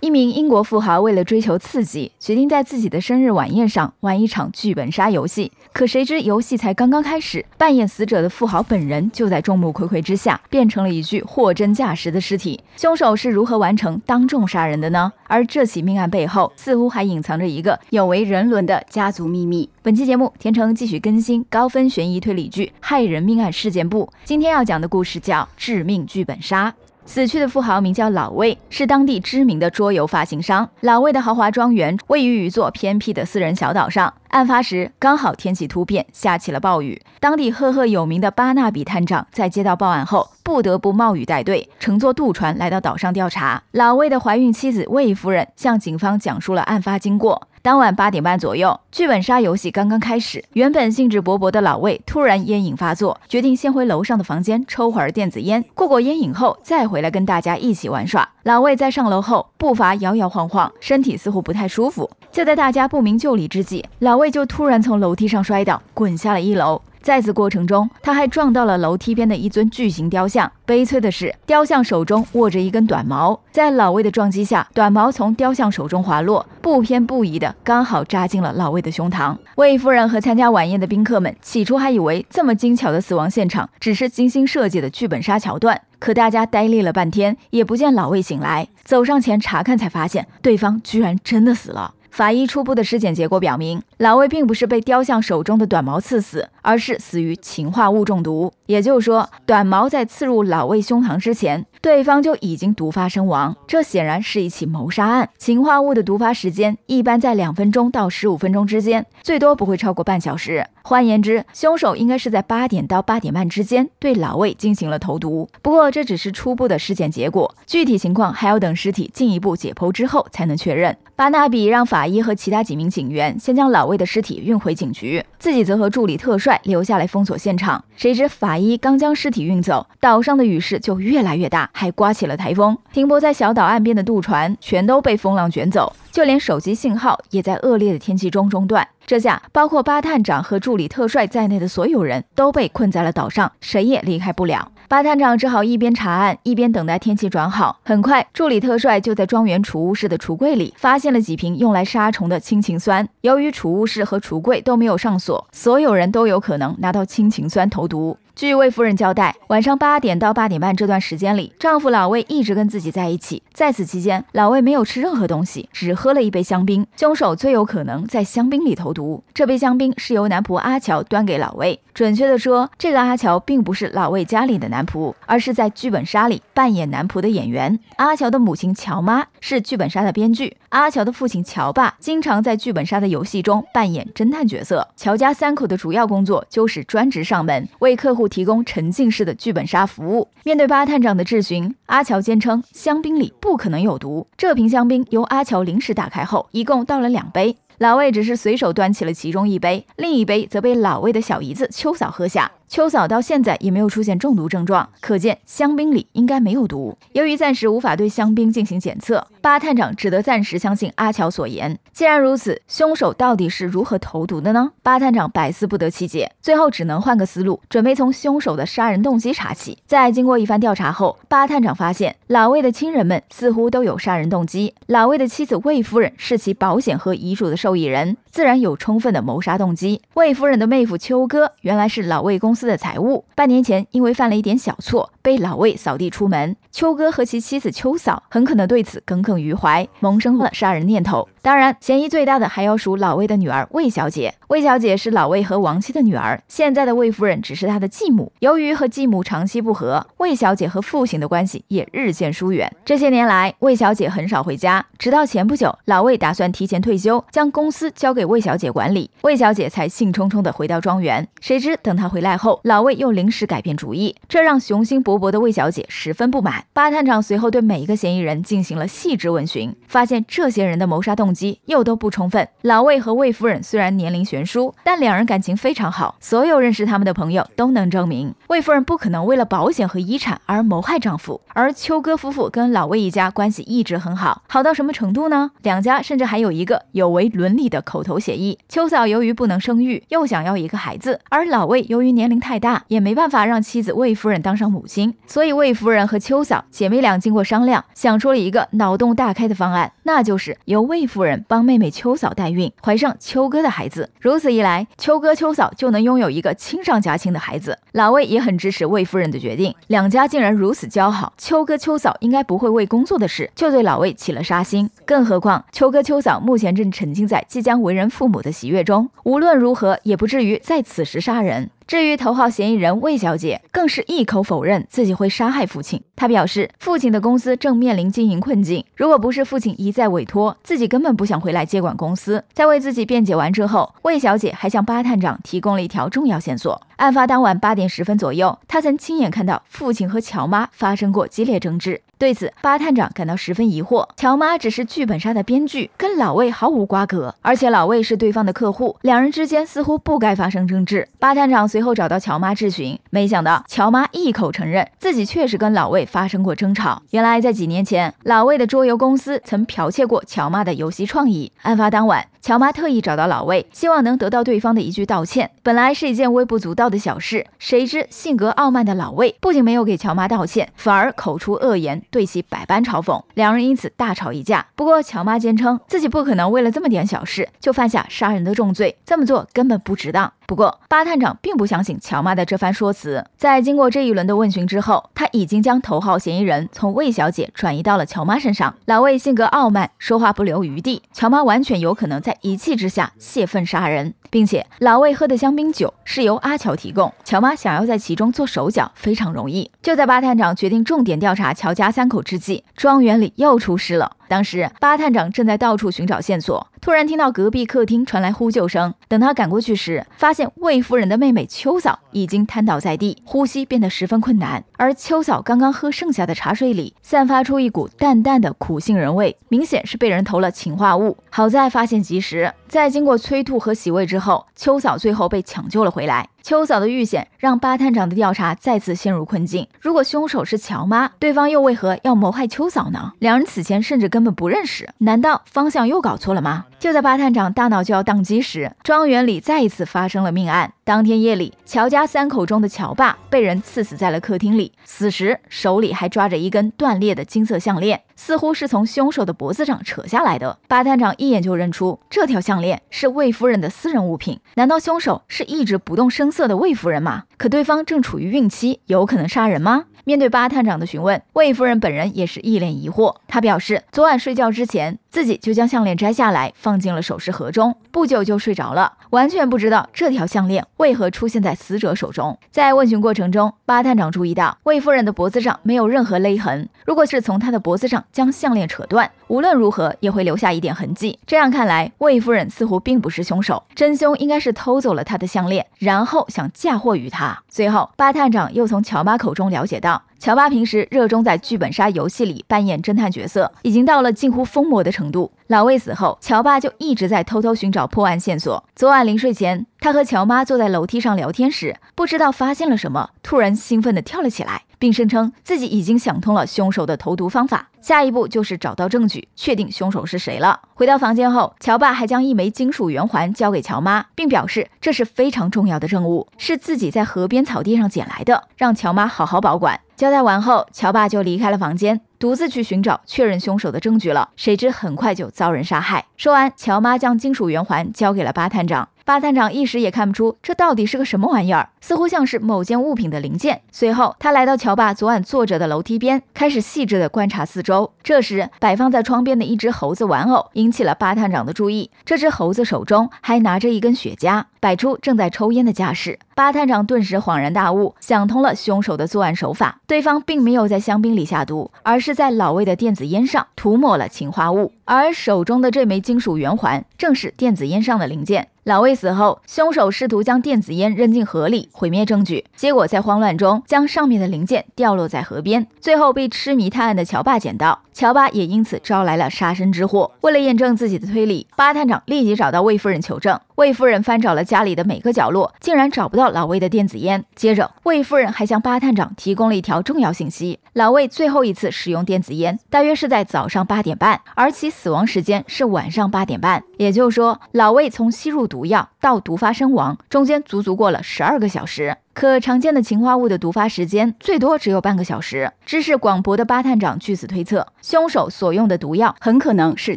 一名英国富豪为了追求刺激，决定在自己的生日晚宴上玩一场剧本杀游戏。可谁知，游戏才刚刚开始，扮演死者的富豪本人就在众目睽睽之下变成了一具货真价实的尸体。凶手是如何完成当众杀人的呢？而这起命案背后似乎还隐藏着一个有违人伦的家族秘密。本期节目，甜橙继续更新高分悬疑推理剧《骇人命案事件簿》。今天要讲的故事叫《致命剧本杀》。死去的富豪名叫老魏，是当地知名的桌游发行商。老魏的豪华庄园位于一座偏僻的私人小岛上。案发时刚好天气突变，下起了暴雨。当地赫赫有名的巴纳比探长在接到报案后，不得不冒雨带队，乘坐渡船来到岛上调查。老魏的怀孕妻子魏夫人向警方讲述了案发经过。当晚八点半左右，剧本杀游戏刚刚开始，原本兴致勃勃的老魏突然烟瘾发作，决定先回楼上的房间抽会儿电子烟，过过烟瘾后再回来跟大家一起玩耍。老魏在上楼后步伐摇摇晃晃，身体似乎不太舒服。就在大家不明就里之际，老魏就突然从楼梯上摔倒，滚下了一楼。在此过程中，他还撞到了楼梯边的一尊巨型雕像。悲催的是，雕像手中握着一根短矛，在老魏的撞击下，短矛从雕像手中滑落，不偏不倚的刚好扎进了老魏的胸膛。魏夫人和参加晚宴的宾客们起初还以为这么精巧的死亡现场只是精心设计的剧本杀桥段，可大家呆立了半天也不见老魏醒来，走上前查看才发现，对方居然真的死了。法医初步的尸检结果表明，老魏并不是被雕像手中的短毛刺死，而是死于氰化物中毒。也就是说，短毛在刺入老魏胸膛之前，对方就已经毒发身亡。这显然是一起谋杀案。氰化物的毒发时间一般在两分钟到十五分钟之间，最多不会超过半小时。换言之，凶手应该是在八点到八点半之间对老魏进行了投毒。不过这只是初步的尸检结果，具体情况还要等尸体进一步解剖之后才能确认。巴纳比让法。医和其他几名警员先将老魏的尸体运回警局，自己则和助理特帅留下来封锁现场。谁知法医刚将尸体运走，岛上的雨势就越来越大，还刮起了台风。停泊在小岛岸边的渡船全都被风浪卷走，就连手机信号也在恶劣的天气中中断。这下，包括巴探长和助理特帅在内的所有人都被困在了岛上，谁也离开不了。巴探长只好一边查案，一边等待天气转好。很快，助理特帅就在庄园储物室的橱柜里发现了几瓶用来杀虫的氢氰酸。由于储物室和橱柜都没有上锁，所有人都有可能拿到氢氰酸投毒。据魏夫人交代，晚上八点到八点半这段时间里，丈夫老魏一直跟自己在一起。在此期间，老魏没有吃任何东西，只喝了一杯香槟。凶手最有可能在香槟里投毒。这杯香槟是由男仆阿乔端给老魏。准确的说，这个阿乔并不是老魏家里的男仆，而是在剧本杀里扮演男仆的演员。阿乔的母亲乔妈是剧本杀的编剧。阿乔的父亲乔爸经常在剧本杀的游戏中扮演侦探角色。乔家三口的主要工作就是专职上门为客户提供沉浸式的剧本杀服务。面对巴探长的质询，阿乔坚称香槟里不可能有毒。这瓶香槟由阿乔临时打开后，一共倒了两杯。老魏只是随手端起了其中一杯，另一杯则被老魏的小姨子秋嫂喝下。秋嫂到现在也没有出现中毒症状，可见香槟里应该没有毒。由于暂时无法对香槟进行检测，巴探长只得暂时相信阿乔所言。既然如此，凶手到底是如何投毒的呢？巴探长百思不得其解，最后只能换个思路，准备从凶手的杀人动机查起。在经过一番调查后，巴探长发现老魏的亲人们似乎都有杀人动机。老魏的妻子魏夫人是其保险和遗嘱的受益人，自然有充分的谋杀动机。魏夫人的妹夫秋哥原来是老魏公。司的财务半年前因为犯了一点小错。被老魏扫地出门，秋哥和其妻子秋嫂很可能对此耿耿于怀，萌生了杀人念头。当然，嫌疑最大的还要数老魏的女儿魏小姐。魏小姐是老魏和亡妻的女儿，现在的魏夫人只是她的继母。由于和继母长期不和，魏小姐和父亲的关系也日渐疏远。这些年来，魏小姐很少回家，直到前不久，老魏打算提前退休，将公司交给魏小姐管理，魏小姐才兴冲冲地回到庄园。谁知等她回来后，老魏又临时改变主意，这让雄心勃博的魏小姐十分不满。巴探长随后对每一个嫌疑人进行了细致问询，发现这些人的谋杀动机又都不充分。老魏和魏夫人虽然年龄悬殊，但两人感情非常好，所有认识他们的朋友都能证明魏夫人不可能为了保险和遗产而谋害丈夫。而秋哥夫妇跟老魏一家关系一直很好，好到什么程度呢？两家甚至还有一个有违伦理的口头协议。秋嫂由于不能生育，又想要一个孩子，而老魏由于年龄太大，也没办法让妻子魏夫人当上母亲。所以魏夫人和秋嫂姐妹俩经过商量，想出了一个脑洞大开的方案，那就是由魏夫人帮妹妹秋嫂代孕，怀上秋哥的孩子。如此一来，秋哥秋嫂就能拥有一个亲上加亲的孩子。老魏也很支持魏夫人的决定，两家竟然如此交好，秋哥秋嫂应该不会为工作的事就对老魏起了杀心。更何况秋哥秋嫂目前正沉浸在即将为人父母的喜悦中，无论如何也不至于在此时杀人。至于头号嫌疑人魏小姐，更是一口否认自己会杀害父亲。她表示，父亲的公司正面临经营困境，如果不是父亲一再委托，自己根本不想回来接管公司。在为自己辩解完之后，魏小姐还向巴探长提供了一条重要线索：案发当晚八点十分左右，她曾亲眼看到父亲和乔妈发生过激烈争执。对此，巴探长感到十分疑惑。乔妈只是剧本杀的编剧，跟老魏毫无瓜葛，而且老魏是对方的客户，两人之间似乎不该发生争执。巴探长随后找到乔妈质询，没想到乔妈一口承认自己确实跟老魏发生过争吵。原来在几年前，老魏的桌游公司曾剽窃过乔妈的游戏创意。案发当晚，乔妈特意找到老魏，希望能得到对方的一句道歉。本来是一件微不足道的小事，谁知性格傲慢的老魏不仅没有给乔妈道歉，反而口出恶言。对其百般嘲讽，两人因此大吵一架。不过乔妈坚称自己不可能为了这么点小事就犯下杀人的重罪，这么做根本不值当。不过巴探长并不相信乔妈的这番说辞，在经过这一轮的问询之后，他已经将头号嫌疑人从魏小姐转移到了乔妈身上。老魏性格傲慢，说话不留余地，乔妈完全有可能在一气之下泄愤杀人，并且老魏喝的香槟酒是由阿乔提供，乔妈想要在其中做手脚非常容易。就在巴探长决定重点调查乔家。三口之际，庄园里又出事了。当时巴探长正在到处寻找线索，突然听到隔壁客厅传来呼救声。等他赶过去时，发现魏夫人的妹妹秋嫂已经瘫倒在地，呼吸变得十分困难。而秋嫂刚刚喝剩下的茶水里散发出一股淡淡的苦杏仁味，明显是被人投了氰化物。好在发现及时，在经过催吐和洗胃之后，秋嫂最后被抢救了回来。秋嫂的遇险让巴探长的调查再次陷入困境。如果凶手是乔妈，对方又为何要谋害秋嫂呢？两人此前甚至跟。根本不认识，难道方向又搞错了吗？就在巴探长大脑就要宕机时，庄园里再一次发生了命案。当天夜里，乔家三口中的乔爸被人刺死在了客厅里，死时手里还抓着一根断裂的金色项链，似乎是从凶手的脖子上扯下来的。巴探长一眼就认出这条项链是魏夫人的私人物品，难道凶手是一直不动声色的魏夫人吗？可对方正处于孕期，有可能杀人吗？面对巴探长的询问，魏夫人本人也是一脸疑惑。她表示，昨晚睡觉之前。自己就将项链摘下来，放进了首饰盒中，不久就睡着了，完全不知道这条项链为何出现在死者手中。在问询过程中，巴探长注意到魏夫人的脖子上没有任何勒痕，如果是从她的脖子上将项链扯断，无论如何也会留下一点痕迹。这样看来，魏夫人似乎并不是凶手，真凶应该是偷走了她的项链，然后想嫁祸于她。最后，巴探长又从乔妈口中了解到。乔巴平时热衷在剧本杀游戏里扮演侦探角色，已经到了近乎疯魔的程度。老魏死后，乔巴就一直在偷偷寻找破案线索。昨晚临睡前，他和乔妈坐在楼梯上聊天时，不知道发现了什么，突然兴奋地跳了起来，并声称自己已经想通了凶手的投毒方法，下一步就是找到证据，确定凶手是谁了。回到房间后，乔爸还将一枚金属圆环交给乔妈，并表示这是非常重要的证物，是自己在河边草地上捡来的，让乔妈好好保管。交代完后，乔爸就离开了房间，独自去寻找确认凶手的证据了。谁知很快就遭人杀害。说完，乔妈将金属圆环交给了巴探长。巴探长一时也看不出这到底是个什么玩意儿，似乎像是某件物品的零件。随后，他来到乔巴昨晚坐着的楼梯边，开始细致地观察四周。这时，摆放在窗边的一只猴子玩偶引起了巴探长的注意。这只猴子手中还拿着一根雪茄，摆出正在抽烟的架势。巴探长顿时恍然大悟，想通了凶手的作案手法。对方并没有在香槟里下毒，而是在老魏的电子烟上涂抹了氰化物，而手中的这枚金属圆环正是电子烟上的零件。老魏死后，凶手试图将电子烟扔进河里毁灭证据，结果在慌乱中将上面的零件掉落在河边，最后被痴迷探案的乔爸捡到。乔巴也因此招来了杀身之祸。为了验证自己的推理，巴探长立即找到魏夫人求证。魏夫人翻找了家里的每个角落，竟然找不到老魏的电子烟。接着，魏夫人还向巴探长提供了一条重要信息：老魏最后一次使用电子烟大约是在早上八点半，而其死亡时间是晚上八点半。也就是说，老魏从吸入毒药到毒发身亡，中间足足过了十二个小时。可常见的氰化物的毒发时间最多只有半个小时。知识广博的巴探长据此推测，凶手所用的毒药很可能是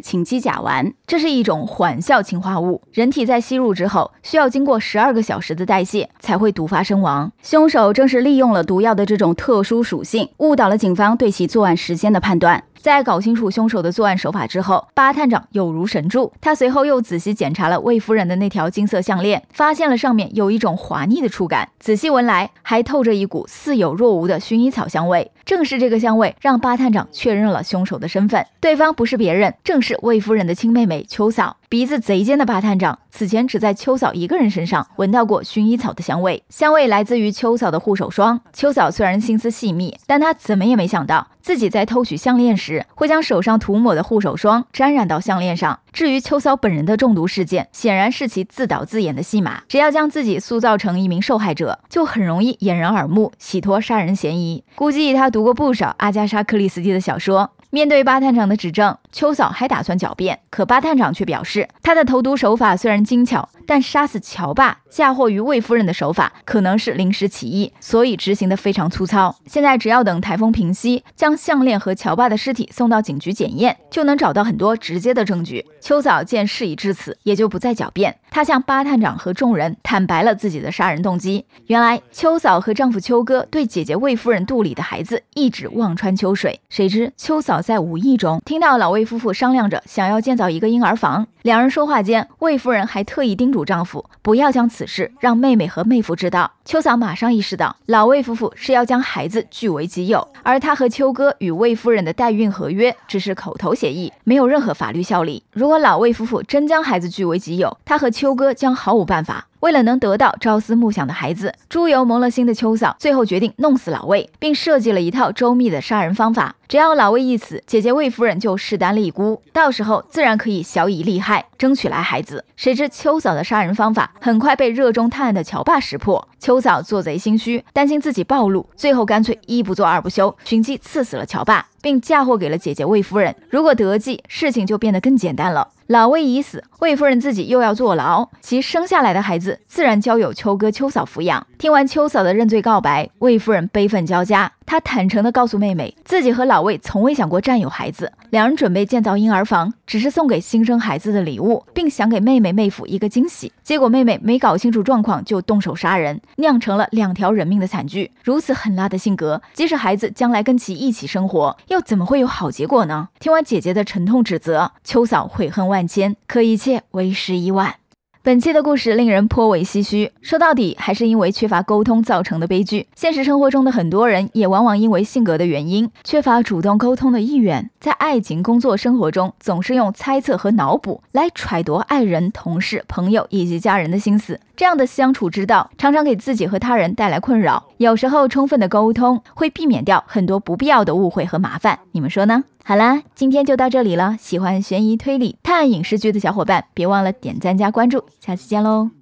氰基甲烷，这是一种缓效氰化物，人体在吸入之后需要经过十二个小时的代谢才会毒发身亡。凶手正是利用了毒药的这种特殊属性，误导了警方对其作案时间的判断。在搞清楚凶手的作案手法之后，巴探长有如神助。他随后又仔细检查了魏夫人的那条金色项链，发现了上面有一种滑腻的触感，仔细闻来还透着一股似有若无的薰衣草香味。正是这个香味让巴探长确认了凶手的身份，对方不是别人，正是魏夫人的亲妹妹秋嫂。鼻子贼尖的巴探长此前只在秋嫂一个人身上闻到过薰衣草的香味，香味来自于秋嫂的护手霜。秋嫂虽然心思细密，但她怎么也没想到，自己在偷取项链时会将手上涂抹的护手霜沾染到项链上。至于秋嫂本人的中毒事件，显然是其自导自演的戏码。只要将自己塑造成一名受害者，就很容易掩人耳目，洗脱杀人嫌疑。估计他读过不少阿加莎·克里斯蒂的小说。面对巴探长的指证。秋嫂还打算狡辩，可巴探长却表示，他的投毒手法虽然精巧，但杀死乔爸、嫁祸于魏夫人的手法可能是临时起意，所以执行的非常粗糙。现在只要等台风平息，将项链和乔爸的尸体送到警局检验，就能找到很多直接的证据。秋嫂见事已至此，也就不再狡辩，她向巴探长和众人坦白了自己的杀人动机。原来，秋嫂和丈夫秋哥对姐姐魏夫人肚里的孩子一直望穿秋水，谁知秋嫂在无意中听到老魏。夫妇商量着想要建造一个婴儿房，两人说话间，魏夫人还特意叮嘱丈夫不要将此事让妹妹和妹夫知道。秋嫂马上意识到，老魏夫妇是要将孩子据为己有，而他和秋哥与魏夫人的代孕合约只是口头协议，没有任何法律效力。如果老魏夫妇真将孩子据为己有，他和秋哥将毫无办法。为了能得到朝思暮想的孩子，猪油蒙了心的秋嫂最后决定弄死老魏，并设计了一套周密的杀人方法。只要老魏一死，姐姐魏夫人就势单力孤，到时候自然可以小以利害，争取来孩子。谁知秋嫂的杀人方法很快被热衷探案的乔爸识破，秋嫂做贼心虚，担心自己暴露，最后干脆一不做二不休，寻机刺死了乔爸，并嫁祸给了姐姐魏夫人。如果得计，事情就变得更简单了。老魏已死，魏夫人自己又要坐牢，其生下来的孩子自然交由秋哥、秋嫂抚养。听完秋嫂的认罪告白，魏夫人悲愤交加。她坦诚地告诉妹妹，自己和老魏从未想过占有孩子，两人准备建造婴儿房，只是送给新生孩子的礼物，并想给妹妹妹夫一个惊喜。结果妹妹没搞清楚状况就动手杀人，酿成了两条人命的惨剧。如此狠辣的性格，即使孩子将来跟其一起生活，又怎么会有好结果呢？听完姐姐的沉痛指责，秋嫂悔恨万千，可一切为时已晚。本期的故事令人颇为唏嘘，说到底还是因为缺乏沟通造成的悲剧。现实生活中的很多人也往往因为性格的原因，缺乏主动沟通的意愿，在爱情、工作、生活中总是用猜测和脑补来揣度爱人、同事、朋友以及家人的心思，这样的相处之道常常给自己和他人带来困扰。有时候充分的沟通会避免掉很多不必要的误会和麻烦，你们说呢？好啦，今天就到这里了。喜欢悬疑推理、探案影视剧的小伙伴，别忘了点赞加关注，下期见喽！